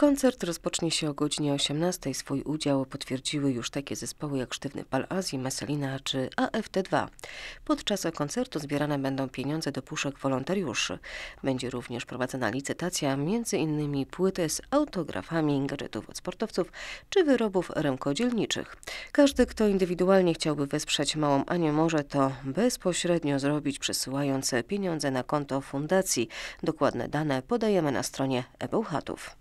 Koncert rozpocznie się o godzinie 18. Swój udział potwierdziły już takie zespoły jak Sztywny Pal Azji, Meselina czy AFT2. Podczas koncertu zbierane będą pieniądze do puszek wolontariuszy. Będzie również prowadzona licytacja m.in. płyty z autografami gadżetów od sportowców czy wyrobów rękodzielniczych. Każdy, kto indywidualnie chciałby wesprzeć Małą Anię może to bezpośrednio zrobić przesyłając pieniądze na konto fundacji. Dokładne dane podajemy na stronie Ebełchatów.